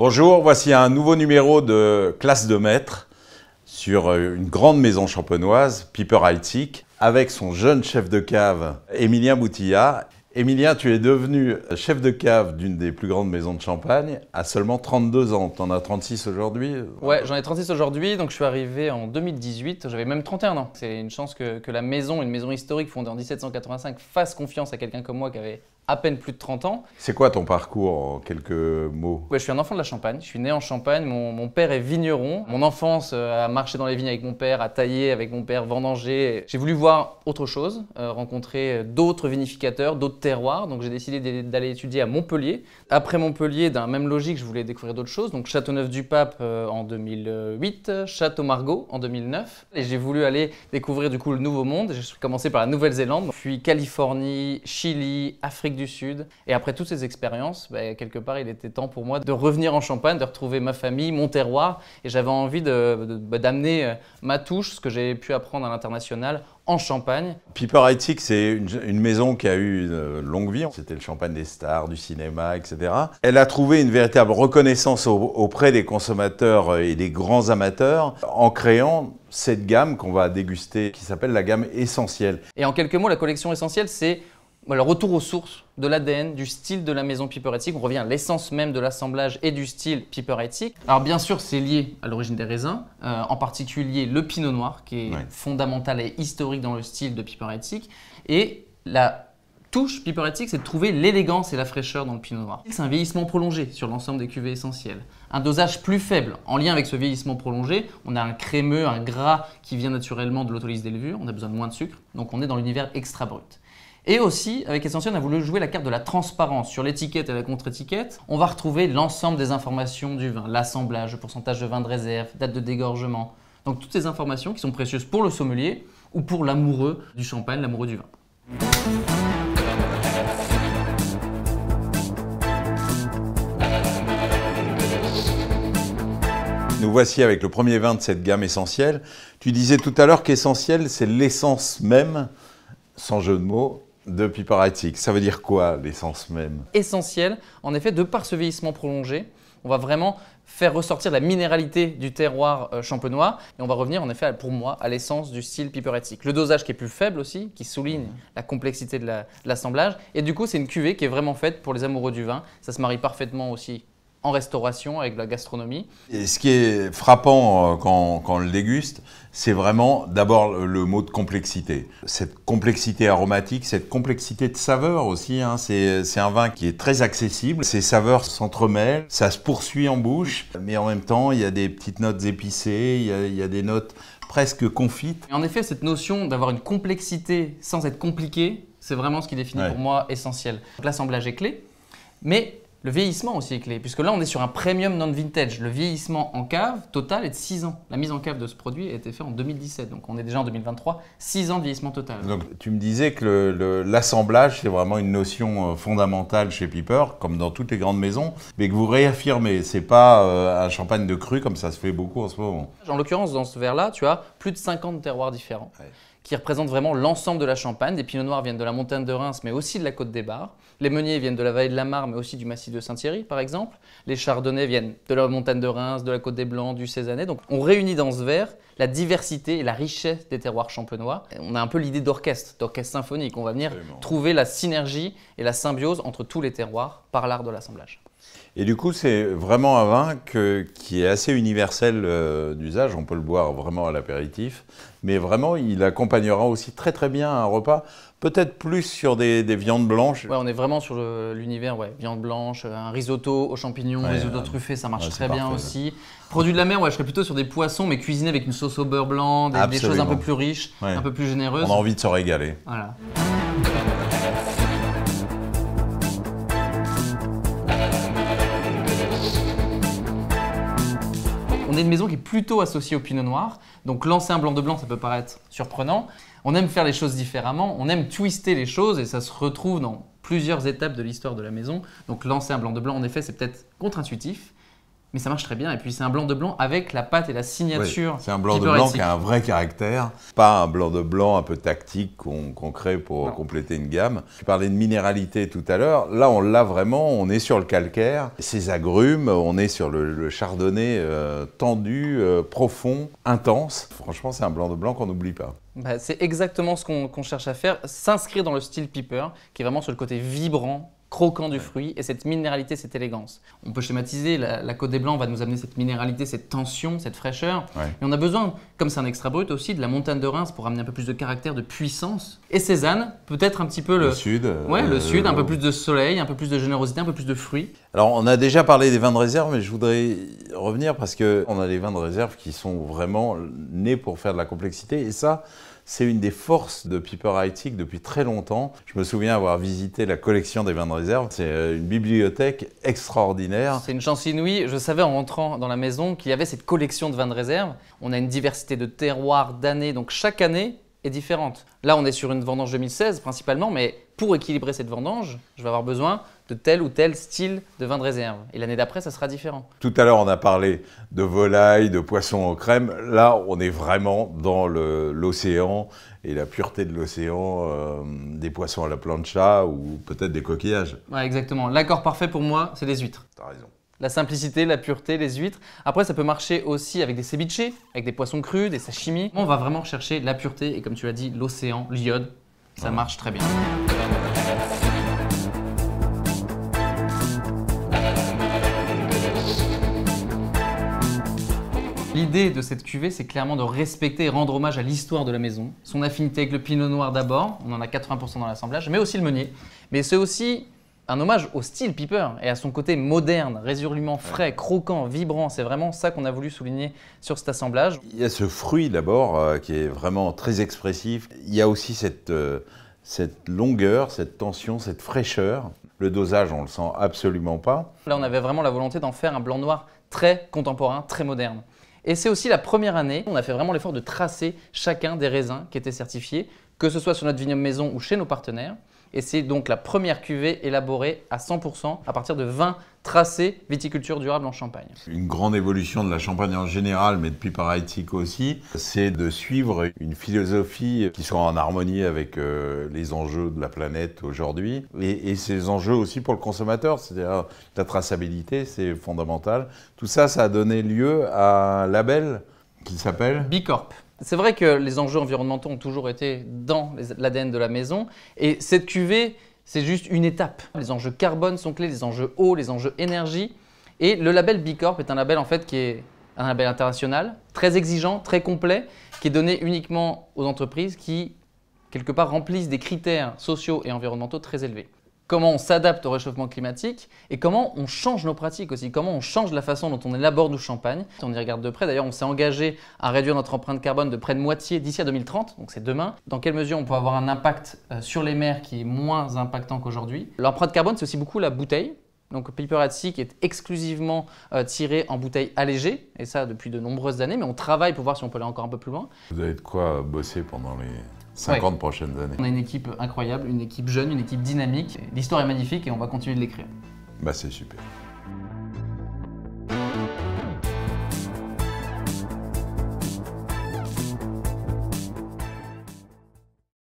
Bonjour, voici un nouveau numéro de classe de maître sur euh, une grande maison champenoise, Piper Heitzig, avec son jeune chef de cave, Émilien Boutilla. Émilien, tu es devenu chef de cave d'une des plus grandes maisons de champagne à seulement 32 ans. Tu en as 36 aujourd'hui Ouais, j'en ai 36 aujourd'hui, donc je suis arrivé en 2018, j'avais même 31 ans. C'est une chance que, que, la maison, une maison historique fondée en 1785, fasse confiance à quelqu'un comme moi qui avait à peine plus de 30 ans. C'est quoi ton parcours en quelques mots Je suis un enfant de la Champagne. Je suis né en Champagne. Mon, père est vigneron. Mon enfance euh, a marché dans les vignes avec mon père, a taillé avec mon père, vendanger. J'ai voulu voir autre chose, euh, rencontrer euh, d'autres vinificateurs, d'autres terroirs. Donc j'ai décidé d'aller étudier à Montpellier. Après Montpellier, d'un même logique, je voulais découvrir d'autres choses. Donc Châteauneuf-du-Pape en 2008, Château-Margaux en 2009. Et j'ai voulu aller découvrir du coup le Nouveau Monde. J'ai commencé par la Nouvelle-Zélande, puis Californie, Chili, Afrique du Sud. Et après toutes ces expériences, bah, quelque part, il était temps pour moi de revenir en Champagne, de retrouver ma famille, mon terroir. Et j'avais envie bah, d'amener de, euh, ma touche, ce que j'ai pu apprendre à l'international, en Champagne. Piper Heitzig, c'est une, maison qui a eu une euh, longue vie. C'était le champagne des stars, du cinéma, etc. Elle a trouvé une véritable reconnaissance auprès des consommateurs euh, et des grands amateurs en créant cette gamme qu'on va déguster, qui s'appelle la gamme essentielle. Et en quelques mots, la collection essentielle, c'est le retour aux sources de l'ADN, du style de la maison piperettique. On revient à l'essence même de l'assemblage et du style piperettique. Alors bien sûr, c'est lié à l'origine des raisins, euh, en particulier le pinot noir, qui est fondamental et historique dans le style de piperettique. Et la touche piperettique, c'est de trouver l'élégance et la fraîcheur dans le pinot noir. C'est un vieillissement prolongé sur l'ensemble des cuvées essentielles. Un dosage plus faible. En lien avec ce vieillissement prolongé, on a un crémeux, un gras qui vient naturellement de l'autolyse des levures, on a besoin de moins de sucre, donc on est dans l'univers extra brut. Et aussi, avec Essentiel, on a voulu jouer la carte de la transparence. Sur l'étiquette et la contre-étiquette, on va retrouver l'ensemble des informations du vin, l'assemblage, le pourcentage de vin de réserve, date de dégorgement. Donc toutes ces informations qui sont précieuses pour le sommelier ou pour l'amoureux du champagne, l'amoureux du vin. Nous voici avec le premier vin de cette gamme essentielle. Tu disais tout à l'heure qu'essentiel, c'est l'essence même, sans jeu de mots, de piperatique. ça veut dire quoi l'essence même Essentiel, en effet, de par ce vieillissement prolongé, on va vraiment faire ressortir la minéralité du terroir euh, champenois et on va revenir en effet, pour moi, à l'essence du style piperétique. Le dosage qui est plus faible aussi, qui souligne la complexité de l'assemblage et du coup c'est une cuvée qui est vraiment faite pour les amoureux du vin. Ça se marie parfaitement aussi en restauration avec la gastronomie. Et ce qui est frappant euh, quand, on le déguste, c'est vraiment d'abord le mot de complexité. Cette complexité aromatique, cette complexité de saveur aussi. Hein, c'est un vin qui est très accessible. Ses saveurs s'entremêlent, ça se poursuit en bouche, mais en même temps, il y a des petites notes épicées, il y a, des notes presque confites. en effet, cette notion d'avoir une complexité sans être compliqué, c'est vraiment ce qui définit pour moi essentiel. L'assemblage est clé, mais le vieillissement aussi est clé, puisque là on est sur un premium non-vintage. Le vieillissement en cave total est de 6 ans. La mise en cave de ce produit a été faite en 2017, donc on est déjà en 2023, 6 ans de vieillissement total. Donc tu me disais que l'assemblage c'est vraiment une notion euh, fondamentale chez Piper, comme dans toutes les grandes maisons, mais que vous réaffirmez, c'est pas euh, un champagne de cru comme ça se fait beaucoup en ce moment. En l'occurrence dans ce verre-là, tu as plus de 50 terroirs différents qui représentent vraiment l'ensemble de la Champagne. Les pinots noirs viennent de la montagne de Reims, mais aussi de la côte des Barres. Les meuniers viennent de la vallée de la Marne, mais aussi du massif de Saint-Thierry, par exemple. Les chardonnays viennent de la montagne de Reims, de la côte des Blancs, du Cézannet. Donc on réunit dans ce verre la diversité et la richesse des terroirs champenois. on a un peu l'idée d'orchestre, d'orchestre symphonique. On va venir trouver la synergie et la symbiose entre tous les terroirs par l'art de l'assemblage. Et du coup, c'est vraiment un vin qui est assez universel euh, d'usage. On peut le boire vraiment à l'apéritif, mais vraiment, il accompagnera aussi très très bien un repas, peut-être plus sur des, viandes blanches. Ouais, on est vraiment sur l'univers, ouais, viande blanche, euh, un risotto aux champignons, risotto truffé, ça marche très bien aussi. Produit Produits de la mer, ouais, je serais plutôt sur des poissons, mais cuisinés avec une sauce au beurre blanc, des, des choses un peu plus riches, un peu plus généreuses. On a envie de se régaler. Voilà. On est une maison qui est plutôt associée au pinot noir. Donc lancer un blanc de blanc, ça peut paraître surprenant. On aime faire les choses différemment, on aime twister les choses et ça se retrouve dans plusieurs étapes de l'histoire de la maison. Donc lancer un blanc de blanc, en effet, c'est peut-être contre-intuitif mais ça marche très bien. Et puis c'est un blanc de blanc avec la pâte et la signature. c'est un blanc de blanc qui a un vrai caractère, pas un blanc de blanc un peu tactique qu'on crée pour compléter une gamme. Tu parlais de minéralité tout à l'heure. Là, on l'a vraiment, on est sur le calcaire, ces agrumes, on est sur le, chardonnay euh, tendu, euh, profond, intense. Franchement, c'est un blanc de blanc qu'on n'oublie pas. Bah, c'est exactement ce qu'on cherche à faire, s'inscrire dans le style Piper, qui est vraiment sur le côté vibrant croquant du fruit et cette minéralité, cette élégance. On peut schématiser, la, Côte des Blancs va nous amener cette minéralité, cette tension, cette fraîcheur. Et on a besoin, comme c'est un extra brut aussi, de la montagne de Reims pour amener un peu plus de caractère, de puissance. Et Cézanne, peut-être un petit peu le, sud. Euh, ouais, le sud, un peu plus de soleil, un peu plus de générosité, un peu plus de fruits. Alors on a déjà parlé des vins de réserve, mais je voudrais revenir parce qu'on a des vins de réserve qui sont vraiment nés pour faire de la complexité. Et ça, c'est une des forces de Piper Heitzig depuis très longtemps. Je me souviens avoir visité la collection des vins de réserve. C'est euh, une bibliothèque extraordinaire. C'est une chance inouïe. Je savais en rentrant dans la maison qu'il y avait cette collection de vins de réserve. On a une diversité de terroirs, d'années. Donc chaque année, est différente. Là, on est sur une vendange 2016 principalement, mais pour équilibrer cette vendange, je vais avoir besoin de tel ou tel style de vin de réserve. Et l'année d'après, ça sera différent. Tout à l'heure, on a parlé de volaille, de poisson en crème. Là, on est vraiment dans l'océan et la pureté de l'océan, euh, des poissons à la plancha ou peut-être des coquillages. exactement. L'accord parfait pour moi, c'est les huîtres. T'as raison. La simplicité, la pureté, les huîtres. Après, ça peut marcher aussi avec des ceviches, avec des poissons crus, des sashimi. On va vraiment chercher la pureté et comme tu l'as dit, l'océan, l'iode. Ça marche très bien. L'idée de cette cuvée, c'est clairement de respecter et rendre hommage à l'histoire de la maison, son affinité avec le pinot noir d'abord, on en a 80% dans l'assemblage, mais aussi le meunier. Mais c'est aussi un hommage au style Piper et à son côté moderne, résolument frais, croquant, vibrant. C'est vraiment ça qu'on a voulu souligner sur cet assemblage. Il y a ce fruit d'abord euh, qui est vraiment très expressif. Il y a aussi cette, euh, cette longueur, cette tension, cette fraîcheur. Le dosage, on le sent absolument pas. Là, on avait vraiment la volonté d'en faire un blanc noir très contemporain, très moderne. Et c'est aussi la première année, où on a fait vraiment l'effort de tracer chacun des raisins qui étaient certifiés, que ce soit sur notre vignoble maison ou chez nos partenaires. Et c'est donc la première cuvée élaborée à 100% à partir de 20 tracés viticulture durable en Champagne. Une grande évolution de la Champagne en général, mais depuis paraitique aussi, c'est de suivre une philosophie qui soit en harmonie avec euh, les enjeux de la planète aujourd'hui et, et, ces enjeux aussi pour le consommateur. C'est-à-dire la traçabilité, c'est fondamental. Tout ça, ça a donné lieu à un label qui s'appelle Bicorp c'est vrai que les enjeux environnementaux ont toujours été dans l'ADN de la maison. Et cette cuvée, c'est juste une étape. Les enjeux carbone sont clés, les enjeux eau, les enjeux énergie. Et le label Bicorp est un label en fait qui est un label international, très exigeant, très complet, qui est donné uniquement aux entreprises qui, quelque part, remplissent des critères sociaux et environnementaux très élevés comment on s'adapte au réchauffement climatique et comment on change nos pratiques aussi, comment on change la façon dont on élabore nos champagnes. On y regarde de près, d'ailleurs on s'est engagé à réduire notre empreinte carbone de près de moitié d'ici à 2030, donc c'est demain. Dans quelle mesure on peut avoir un impact euh, sur les mers qui est moins impactant qu'aujourd'hui L'empreinte carbone c'est aussi beaucoup la bouteille. Donc Piper qui est exclusivement euh, tiré en bouteille allégée, et ça depuis de nombreuses années, mais on travaille pour voir si on peut aller encore un peu plus loin. Vous avez de quoi bosser pendant les, 50 prochaines années. On a une équipe incroyable, une équipe jeune, une équipe dynamique. L'histoire est magnifique et on va continuer de l'écrire. Bah c'est super.